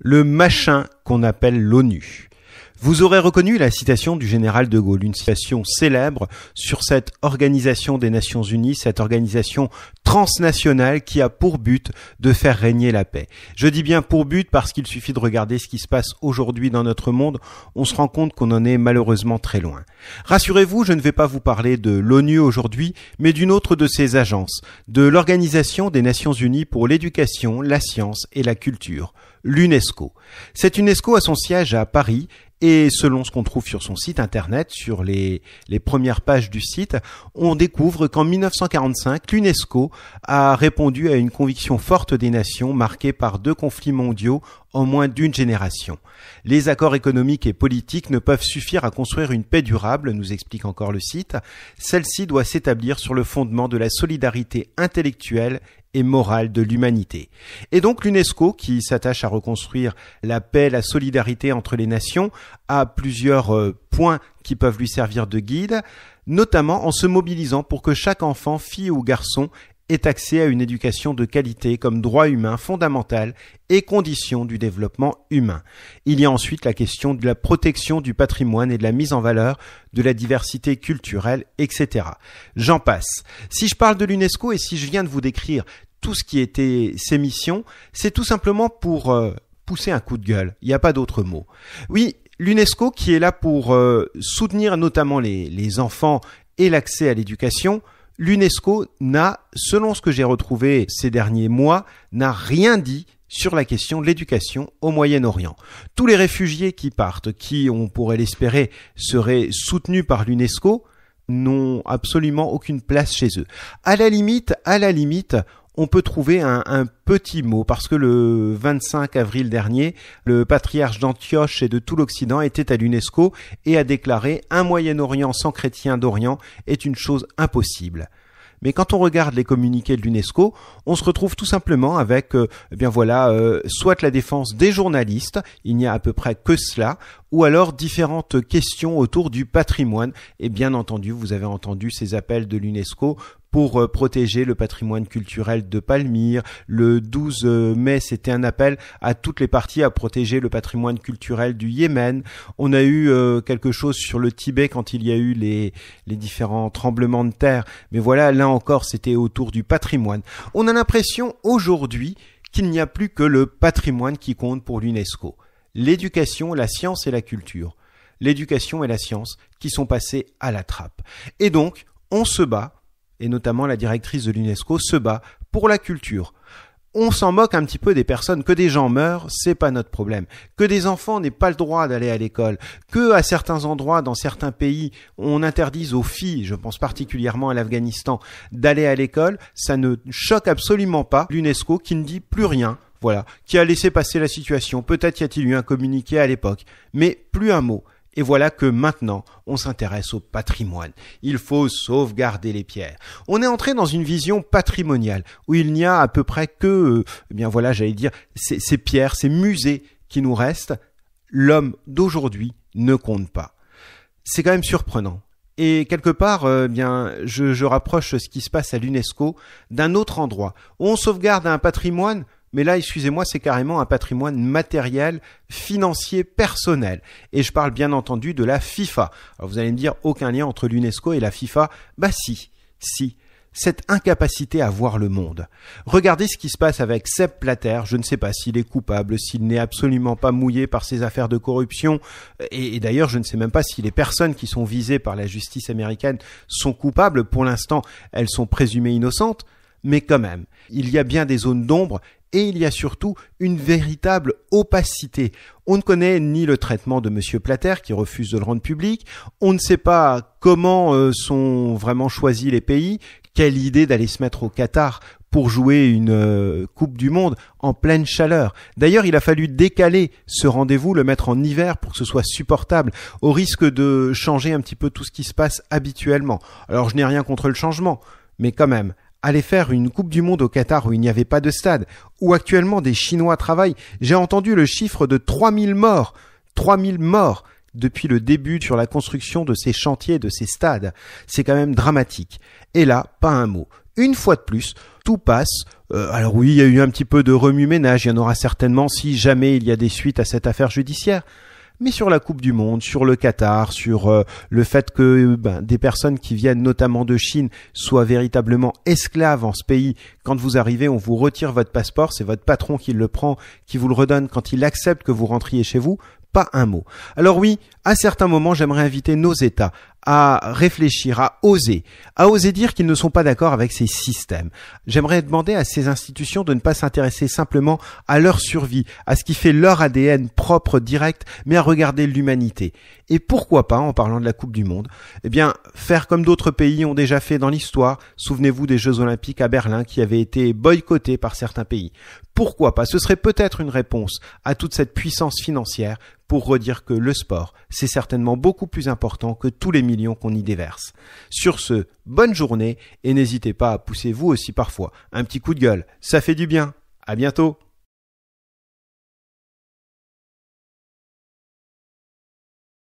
le machin qu'on appelle l'ONU. Vous aurez reconnu la citation du général de Gaulle, une citation célèbre sur cette organisation des Nations Unies, cette organisation transnationale qui a pour but de faire régner la paix. Je dis bien pour but parce qu'il suffit de regarder ce qui se passe aujourd'hui dans notre monde, on se rend compte qu'on en est malheureusement très loin. Rassurez-vous, je ne vais pas vous parler de l'ONU aujourd'hui, mais d'une autre de ses agences, de l'Organisation des Nations Unies pour l'éducation, la science et la culture, l'UNESCO. Cette UNESCO a son siège à Paris et selon ce qu'on trouve sur son site internet, sur les, premières pages du site, on découvre qu'en 1945, l'UNESCO a répondu à une conviction forte des nations marquée par deux conflits mondiaux en moins d'une génération. Les accords économiques et politiques ne peuvent suffire à construire une paix durable, nous explique encore le site. Celle-ci doit s'établir sur le fondement de la solidarité intellectuelle et morale de l'humanité. Et donc l'UNESCO, qui s'attache à reconstruire la paix, la solidarité entre les nations, a plusieurs euh, points qui peuvent lui servir de guide, notamment en se mobilisant pour que chaque enfant, fille ou garçon, est accès à une éducation de qualité comme droit humain fondamental et condition du développement humain. Il y a ensuite la question de la protection du patrimoine et de la mise en valeur de la diversité culturelle, etc. J'en passe. Si je parle de l'UNESCO et si je viens de vous décrire tout ce qui était ses missions, c'est tout simplement pour euh, pousser un coup de gueule. Il n'y a pas d'autre mot. Oui, l'UNESCO qui est là pour euh, soutenir notamment les enfants et l'accès à l'éducation, l'UNESCO n'a, selon ce que j'ai retrouvé ces derniers mois, n'a rien dit sur la question de l'éducation au Moyen-Orient. Tous les réfugiés qui partent, qui, on pourrait l'espérer, seraient soutenus par l'UNESCO, n'ont absolument aucune place chez eux. À la limite, à la limite, on peut trouver un, petit mot parce que le 25 avril dernier, le patriarche d'Antioche et de tout l'Occident était à l'UNESCO et a déclaré un Moyen-Orient sans chrétien d'Orient est une chose impossible. Mais quand on regarde les communiqués de l'UNESCO, on se retrouve tout simplement avec, euh, eh bien voilà, euh, soit la défense des journalistes, il n'y a à peu près que cela, ou alors différentes questions autour du patrimoine. Et bien entendu, vous avez entendu ces appels de l'UNESCO pour euh, protéger le patrimoine culturel de Palmyre. Le 12 euh, mai, c'était un appel à toutes les parties à protéger le patrimoine culturel du Yémen. On a eu euh, quelque chose sur le Tibet quand il y a eu les, les différents tremblements de terre. Mais voilà, là encore, c'était autour du patrimoine. On a l'impression aujourd'hui qu'il n'y a plus que le patrimoine qui compte pour l'UNESCO. L'éducation, la science et la culture. L'éducation et la science qui sont passées à la trappe. Et donc, on se bat et notamment la directrice de l'UNESCO, se bat pour la culture. On s'en moque un petit peu des personnes, que des gens meurent, c'est pas notre problème. Que des enfants n'aient pas le droit d'aller à l'école, que à certains endroits, dans certains pays, on interdise aux filles, je pense particulièrement à l'Afghanistan, d'aller à l'école, ça ne choque absolument pas l'UNESCO qui ne dit plus rien, voilà, qui a laissé passer la situation. Peut-être y a-t-il eu un communiqué à l'époque, mais plus un mot. Et voilà que maintenant, on s'intéresse au patrimoine. Il faut sauvegarder les pierres. On est entré dans une vision patrimoniale où il n'y a à peu près que, euh, eh bien voilà, j'allais dire, ces, pierres, ces musées qui nous restent. L'homme d'aujourd'hui ne compte pas. C'est quand même surprenant. Et quelque part, euh, eh bien, je, je rapproche ce qui se passe à l'UNESCO d'un autre endroit où on sauvegarde un patrimoine mais là, excusez-moi, c'est carrément un patrimoine matériel, financier, personnel. Et je parle bien entendu de la FIFA. vous allez me dire, aucun lien entre l'UNESCO et la FIFA. Bah si, si cette incapacité à voir le monde. Regardez ce qui se passe avec Seb Plater, je ne sais pas s'il est coupable, s'il n'est absolument pas mouillé par ses affaires de corruption, et, et d'ailleurs je ne sais même pas si les personnes qui sont visées par la justice américaine sont coupables, pour l'instant elles sont présumées innocentes, mais quand même, il y a bien des zones d'ombre et il y a surtout une véritable opacité. On ne connaît ni le traitement de M. Plater qui refuse de le rendre public, on ne sait pas comment euh, sont vraiment choisis les pays, quelle idée d'aller se mettre au Qatar pour jouer une euh, Coupe du Monde en pleine chaleur. D'ailleurs, il a fallu décaler ce rendez-vous, le mettre en hiver pour que ce soit supportable, au risque de changer un petit peu tout ce qui se passe habituellement. Alors je n'ai rien contre le changement, mais quand même, aller faire une Coupe du Monde au Qatar où il n'y avait pas de stade, où actuellement des Chinois travaillent, j'ai entendu le chiffre de 3000 morts, 3000 morts depuis le début sur la construction de ces chantiers, de ces stades. C'est quand même dramatique. Et là, pas un mot. Une fois de plus, tout passe. Euh, alors oui, il y a eu un petit peu de remue-ménage, il y en aura certainement si jamais il y a des suites à cette affaire judiciaire mais sur la Coupe du Monde, sur le Qatar, sur euh, le fait que ben, des personnes qui viennent notamment de Chine soient véritablement esclaves en ce pays. Quand vous arrivez, on vous retire votre passeport, c'est votre patron qui le prend, qui vous le redonne quand il accepte que vous rentriez chez vous pas un mot. Alors oui, à certains moments, j'aimerais inviter nos États à réfléchir, à oser, à oser dire qu'ils ne sont pas d'accord avec ces systèmes. J'aimerais demander à ces institutions de ne pas s'intéresser simplement à leur survie, à ce qui fait leur ADN propre, direct, mais à regarder l'humanité. Et pourquoi pas, en parlant de la Coupe du Monde, eh bien, faire comme d'autres pays ont déjà fait dans l'histoire. Souvenez-vous des Jeux Olympiques à Berlin qui avaient été boycottés par certains pays. Pourquoi pas? Ce serait peut-être une réponse à toute cette puissance financière pour redire que le sport, c'est certainement beaucoup plus important que tous les millions qu'on y déverse. Sur ce, bonne journée et n'hésitez pas à pousser vous aussi parfois un petit coup de gueule. Ça fait du bien. À bientôt.